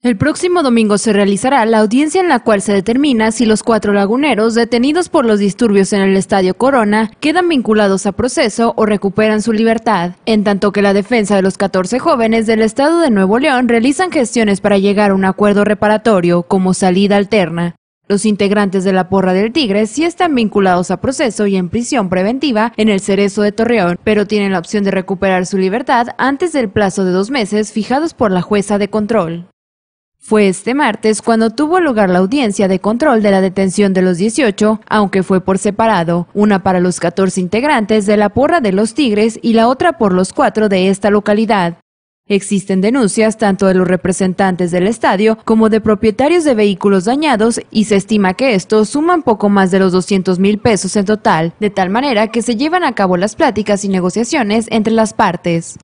El próximo domingo se realizará la audiencia en la cual se determina si los cuatro laguneros detenidos por los disturbios en el Estadio Corona quedan vinculados a proceso o recuperan su libertad, en tanto que la defensa de los 14 jóvenes del Estado de Nuevo León realizan gestiones para llegar a un acuerdo reparatorio como salida alterna. Los integrantes de la Porra del Tigre sí están vinculados a proceso y en prisión preventiva en el Cerezo de Torreón, pero tienen la opción de recuperar su libertad antes del plazo de dos meses fijados por la jueza de control. Fue este martes cuando tuvo lugar la audiencia de control de la detención de los 18, aunque fue por separado, una para los 14 integrantes de la porra de los Tigres y la otra por los cuatro de esta localidad. Existen denuncias tanto de los representantes del estadio como de propietarios de vehículos dañados y se estima que estos suman poco más de los 200 mil pesos en total, de tal manera que se llevan a cabo las pláticas y negociaciones entre las partes.